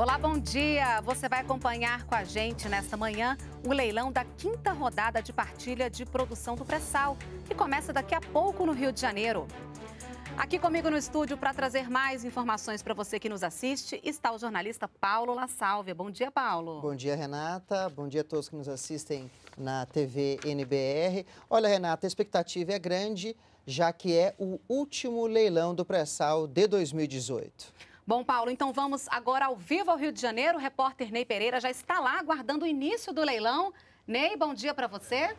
Olá, bom dia! Você vai acompanhar com a gente nesta manhã o leilão da quinta rodada de partilha de produção do pré-sal, que começa daqui a pouco no Rio de Janeiro. Aqui comigo no estúdio para trazer mais informações para você que nos assiste está o jornalista Paulo La Salve. Bom dia, Paulo. Bom dia, Renata. Bom dia a todos que nos assistem na TV NBR. Olha, Renata, a expectativa é grande, já que é o último leilão do pré-sal de 2018. Bom, Paulo, então vamos agora ao vivo ao Rio de Janeiro. O repórter Ney Pereira já está lá aguardando o início do leilão. Ney, bom dia para você.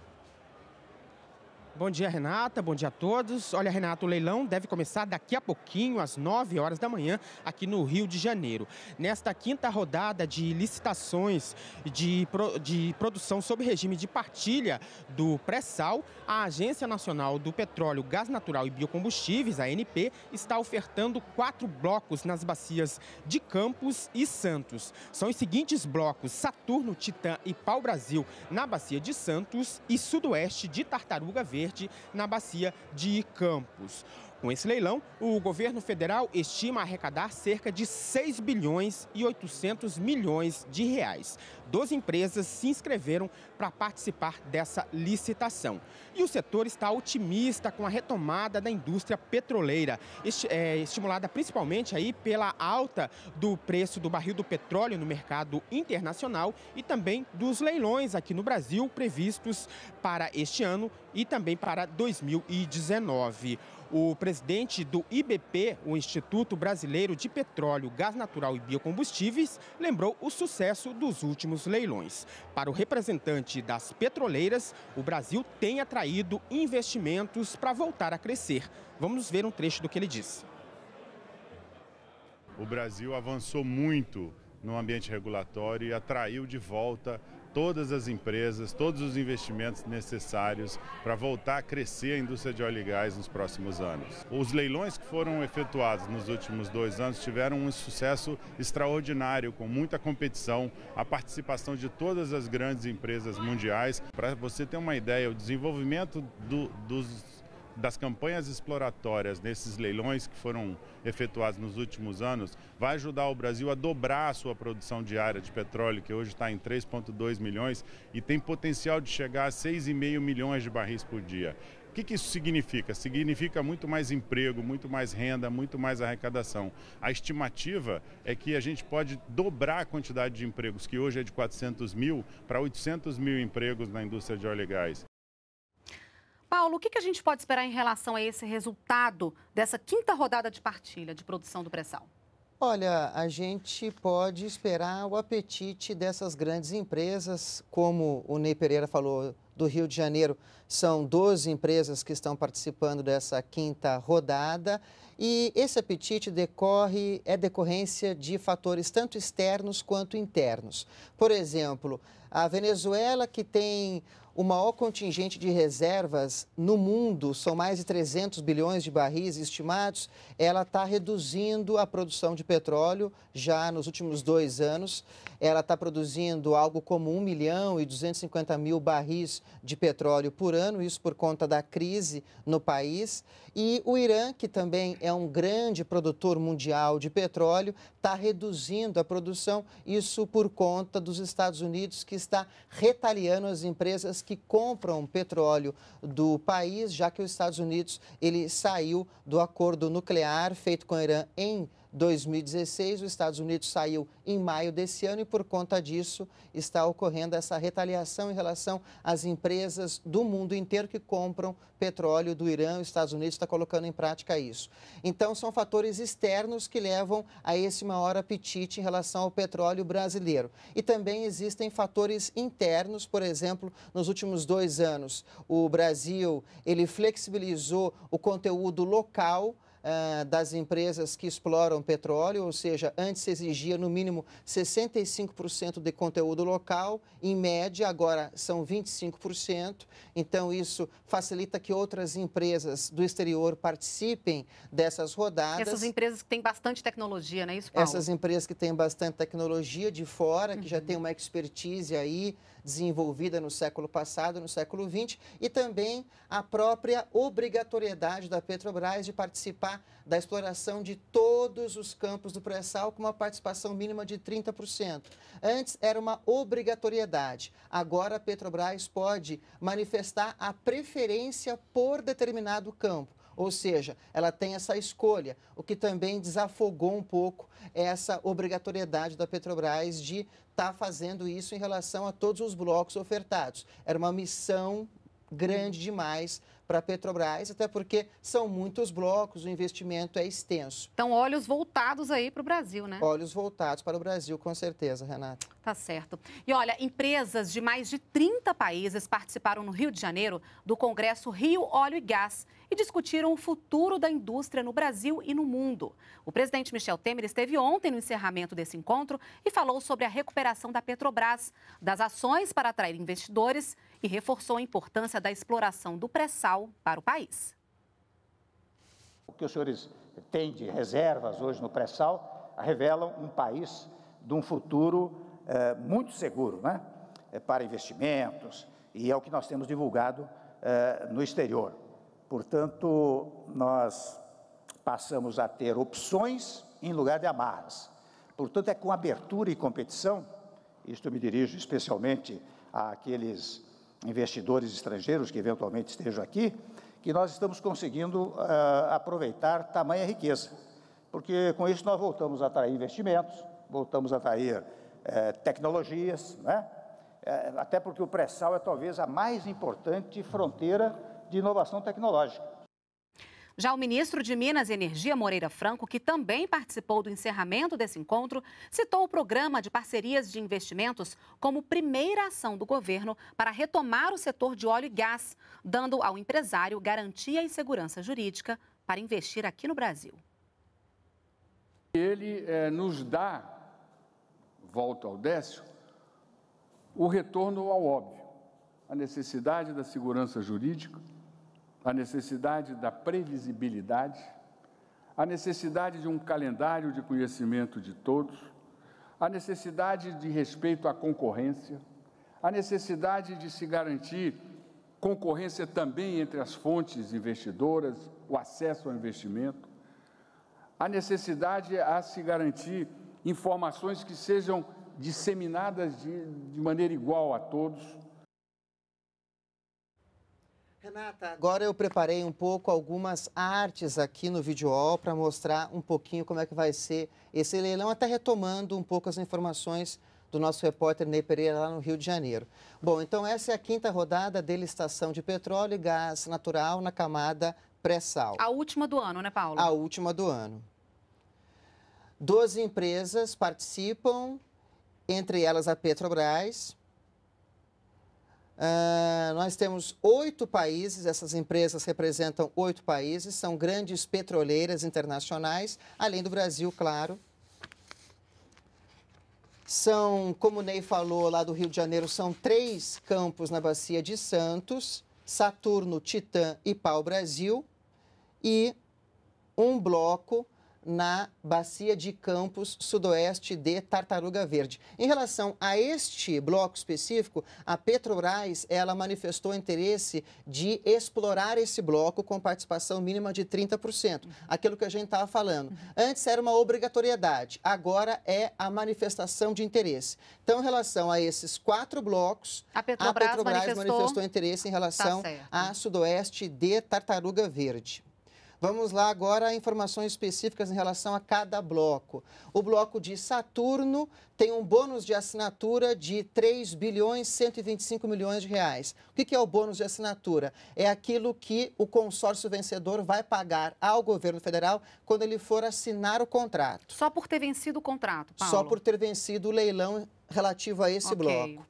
Bom dia, Renata. Bom dia a todos. Olha, Renata, o leilão deve começar daqui a pouquinho, às 9 horas da manhã, aqui no Rio de Janeiro. Nesta quinta rodada de licitações de, de produção sob regime de partilha do pré-sal, a Agência Nacional do Petróleo, Gás Natural e Biocombustíveis, a ANP, está ofertando quatro blocos nas bacias de Campos e Santos. São os seguintes blocos: Saturno, Titã e Pau Brasil, na bacia de Santos e Sudoeste de Tartaruga Verde Verde, na bacia de Campos. Com esse leilão, o governo federal estima arrecadar cerca de 6 bilhões e 800 milhões de reais. Doze empresas se inscreveram para participar dessa licitação. E o setor está otimista com a retomada da indústria petroleira, é, estimulada principalmente aí pela alta do preço do barril do petróleo no mercado internacional e também dos leilões aqui no Brasil previstos para este ano e também para 2019. O presidente do IBP, o Instituto Brasileiro de Petróleo, Gás Natural e Biocombustíveis, lembrou o sucesso dos últimos leilões. Para o representante das petroleiras, o Brasil tem atraído investimentos para voltar a crescer. Vamos ver um trecho do que ele disse. O Brasil avançou muito no ambiente regulatório e atraiu de volta todas as empresas, todos os investimentos necessários para voltar a crescer a indústria de óleo e gás nos próximos anos. Os leilões que foram efetuados nos últimos dois anos tiveram um sucesso extraordinário, com muita competição, a participação de todas as grandes empresas mundiais. Para você ter uma ideia, o desenvolvimento do, dos das campanhas exploratórias nesses leilões que foram efetuados nos últimos anos vai ajudar o Brasil a dobrar a sua produção diária de petróleo, que hoje está em 3,2 milhões e tem potencial de chegar a 6,5 milhões de barris por dia. O que, que, isso significa? Significa muito mais emprego, muito mais renda, muito mais arrecadação. A estimativa é que a gente pode dobrar a quantidade de empregos, que hoje é de 400 mil, para 800 mil empregos na indústria de óleo e gás. Paulo, o que, que a gente pode esperar em relação a esse resultado dessa quinta rodada de partilha de produção do pré-sal? Olha, a gente pode esperar o apetite dessas grandes empresas, como o Ney Pereira falou, do Rio de Janeiro, são 12 empresas que estão participando dessa quinta rodada e esse apetite decorre, é decorrência de fatores tanto externos quanto internos. Por exemplo, a Venezuela, que tem o maior contingente de reservas no mundo, são mais de 300 bilhões de barris estimados, ela está reduzindo a produção de petróleo já nos últimos dois anos. Ela está produzindo algo como 1 milhão e 250 mil barris de petróleo por ano, isso por conta da crise no país. E o Irã, que também é é um grande produtor mundial de petróleo, está reduzindo a produção, isso por conta dos Estados Unidos, que está retaliando as empresas que compram petróleo do país, já que os Estados Unidos ele saiu do acordo nuclear feito com o Irã em 2016. Os Estados Unidos saiu em maio desse ano e, por conta disso, está ocorrendo essa retaliação em relação às empresas do mundo inteiro que compram petróleo do Irã. Os Estados Unidos está colocando em prática isso. Então, são fatores externos que levam a esse maior apetite em relação ao petróleo brasileiro. E também existem fatores internos, por exemplo, nos últimos dois anos, o Brasil ele flexibilizou o conteúdo local ah, das empresas que exploram petróleo, ou seja, antes se exigia no mínimo 65% de conteúdo local, em média, agora são 25%. Então, isso facilita que outras empresas do exterior participem dessas rodadas. Essas empresas que têm bastante tecnologia, não é isso, Paulo? Essas empresas que têm bastante tecnologia de fora, que uhum. já têm uma expertise aí desenvolvida no século passado, no século XX, e também a própria obrigatoriedade da Petrobras de participar da exploração de todos os campos do pré-sal com uma participação mínima de 30%. Antes era uma obrigatoriedade. Agora a Petrobras pode manifestar a preferência por determinado campo. Ou seja, ela tem essa escolha, o que também desafogou um pouco essa obrigatoriedade da Petrobras de estar tá fazendo isso em relação a todos os blocos ofertados. Era uma missão grande demais para a Petrobras, até porque são muitos blocos, o investimento é extenso. Então, olhos voltados aí para o Brasil, né? Olhos voltados para o Brasil, com certeza, Renata. Tá certo. E olha, empresas de mais de 30 países participaram no Rio de Janeiro do Congresso Rio Óleo e Gás e discutiram o futuro da indústria no Brasil e no mundo. O presidente Michel Temer esteve ontem no encerramento desse encontro e falou sobre a recuperação da Petrobras, das ações para atrair investidores e reforçou a importância da exploração do pré-sal para o país. O que os senhores têm de reservas hoje no pré-sal revelam um país de um futuro é, muito seguro né? É, para investimentos, e é o que nós temos divulgado é, no exterior. Portanto, nós passamos a ter opções em lugar de amarras. Portanto, é com abertura e competição, isto me dirijo especialmente àqueles investidores estrangeiros que eventualmente estejam aqui, que nós estamos conseguindo uh, aproveitar tamanha riqueza, porque com isso nós voltamos a atrair investimentos, voltamos a atrair uh, tecnologias, né? Eh, até porque o pré-sal é talvez a mais importante fronteira de inovação tecnológica. Já o ministro de Minas e Energia, Moreira Franco, que também participou do encerramento desse encontro, citou o programa de parcerias de investimentos como primeira ação do governo para retomar o setor de óleo e gás, dando ao empresário garantia e segurança jurídica para investir aqui no Brasil. Ele é, nos dá, volta ao Décio, o retorno ao óbvio, a necessidade da segurança jurídica a necessidade da previsibilidade, a necessidade de um calendário de conhecimento de todos, a necessidade de respeito à concorrência, a necessidade de se garantir concorrência também entre as fontes investidoras, o acesso ao investimento, a necessidade a se garantir informações que sejam disseminadas de, de maneira igual a todos, Renata, agora eu preparei um pouco algumas artes aqui no VideoAll para mostrar um pouquinho como é que vai ser esse leilão, até retomando um pouco as informações do nosso repórter Ney Pereira lá no Rio de Janeiro. Bom, então essa é a quinta rodada de licitação de petróleo e gás natural na camada pré-sal. A última do ano, né, Paulo? A última do ano. Doze empresas participam, entre elas a Petrobras, Uh, nós temos oito países, essas empresas representam oito países, são grandes petroleiras internacionais, além do Brasil, claro. São, como o Ney falou lá do Rio de Janeiro, são três campos na Bacia de Santos: Saturno, Titã e Pau Brasil, e um bloco na bacia de Campos, sudoeste de Tartaruga Verde. Em relação a este bloco específico, a Petrobras ela manifestou interesse de explorar esse bloco com participação mínima de 30%, uhum. aquilo que a gente estava falando. Uhum. Antes era uma obrigatoriedade, agora é a manifestação de interesse. Então, em relação a esses quatro blocos, a Petrobras, a Petrobras manifestou... manifestou... interesse em relação tá a sudoeste de Tartaruga Verde. Vamos lá agora a informações específicas em relação a cada bloco. O bloco de Saturno tem um bônus de assinatura de 3 bilhões 125 milhões de reais. O que é o bônus de assinatura? É aquilo que o consórcio vencedor vai pagar ao governo federal quando ele for assinar o contrato. Só por ter vencido o contrato, Paulo? Só por ter vencido o leilão relativo a esse okay. bloco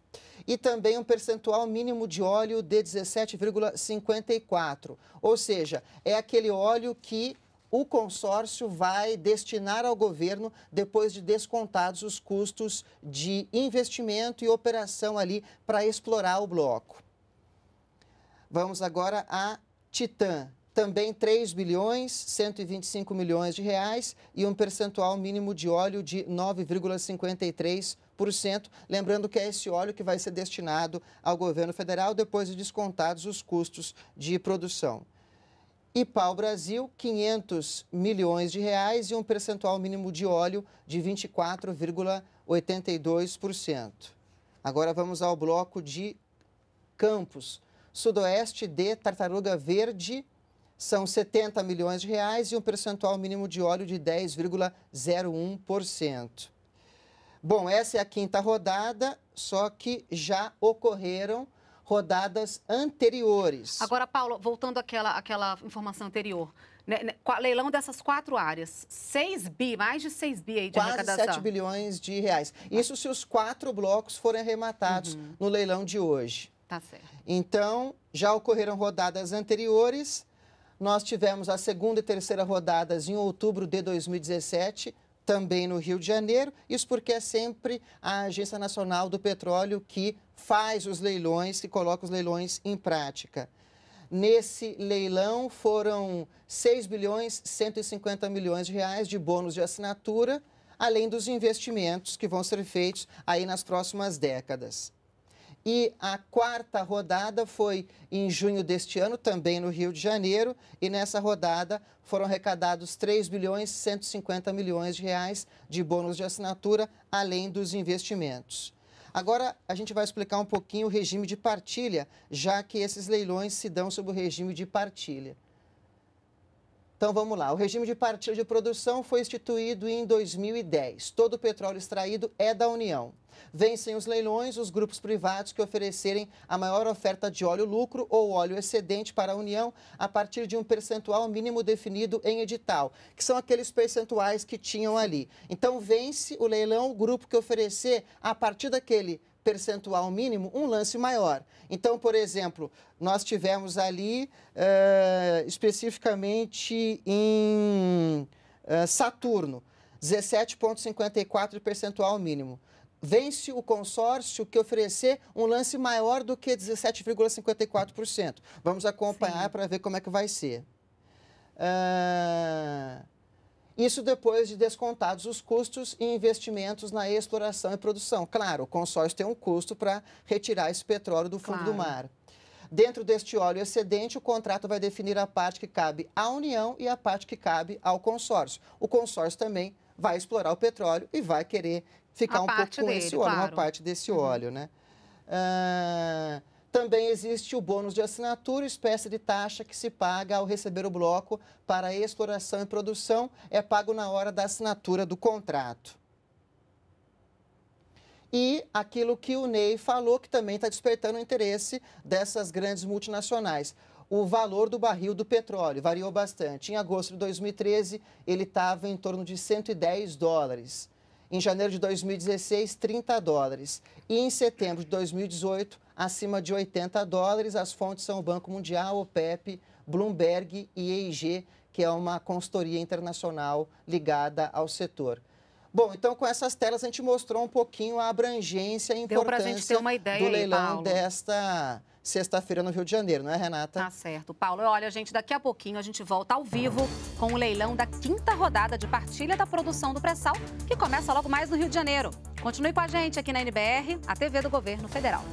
e também um percentual mínimo de óleo de 17,54. Ou seja, é aquele óleo que o consórcio vai destinar ao governo depois de descontados os custos de investimento e operação ali para explorar o bloco. Vamos agora a Titan, também 3 bilhões 125 milhões de reais e um percentual mínimo de óleo de 9,53 Lembrando que é esse óleo que vai ser destinado ao governo federal depois de descontados os custos de produção. E pau Brasil, 500 milhões de reais e um percentual mínimo de óleo de 24,82%. Agora vamos ao bloco de Campos. Sudoeste de Tartaruga Verde, são 70 milhões de reais e um percentual mínimo de óleo de 10,01%. Bom, essa é a quinta rodada, só que já ocorreram rodadas anteriores. Agora, Paulo, voltando àquela, àquela informação anterior, né, né leilão dessas quatro áreas, 6 bi, mais de 6 bi aí de Quase arrecadação. 7 bilhões de reais. Isso se os quatro blocos forem arrematados uhum. no leilão de hoje. Tá certo. Então, já ocorreram rodadas anteriores. Nós tivemos a segunda e terceira rodadas em outubro de 2017 também no Rio de Janeiro. Isso porque é sempre a Agência Nacional do Petróleo que faz os leilões, que coloca os leilões em prática. Nesse leilão foram 6 bilhões 150 milhões de reais de bônus de assinatura, além dos investimentos que vão ser feitos aí nas próximas décadas. E a quarta rodada foi em junho deste ano, também no Rio de Janeiro, e nessa rodada foram arrecadados 3 bilhões 150 milhões de reais de bônus de assinatura, além dos investimentos. Agora a gente vai explicar um pouquinho o regime de partilha, já que esses leilões se dão sob o regime de partilha. Então vamos lá. O regime de partilha de produção foi instituído em 2010. Todo o petróleo extraído é da União. Vencem os leilões os grupos privados que oferecerem a maior oferta de óleo lucro ou óleo excedente para a União a partir de um percentual mínimo definido em edital, que são aqueles percentuais que tinham ali. Então vence o leilão o grupo que oferecer a partir daquele percentual mínimo, um lance maior. Então, por exemplo, nós tivemos ali uh, especificamente em uh, Saturno, 17,54 percentual mínimo. Vence o consórcio que oferecer um lance maior do que 17,54%. Vamos acompanhar para ver como é que vai ser. Uh, isso depois de descontados os custos e investimentos na exploração e produção. Claro, o consórcio tem um custo para retirar esse petróleo do fundo claro. do mar. Dentro deste óleo excedente, o contrato vai definir a parte que cabe à União e a parte que cabe ao consórcio. O consórcio também vai explorar o petróleo e vai querer ficar a um pouco com dele, esse óleo, claro. uma parte desse uhum. óleo, né? Uh, também existe o bônus de assinatura, espécie de taxa que se paga ao receber o bloco para exploração e produção, é pago na hora da assinatura do contrato. E aquilo que o Ney falou, que também está despertando o interesse dessas grandes multinacionais o valor do barril do petróleo variou bastante. Em agosto de 2013, ele estava em torno de 110 dólares. Em janeiro de 2016, 30 dólares. E em setembro de 2018, acima de 80 dólares. As fontes são o Banco Mundial, o PEP, Bloomberg e EIG, que é uma consultoria internacional ligada ao setor. Bom, então com essas telas a gente mostrou um pouquinho a abrangência e importância do leilão Paulo. desta sexta-feira no Rio de Janeiro, não é, Renata? Tá certo, Paulo. Olha, gente, daqui a pouquinho a gente volta ao vivo com o leilão da quinta rodada de partilha da produção do pré-sal, que começa logo mais no Rio de Janeiro. Continue com a gente aqui na NBR, a TV do Governo Federal.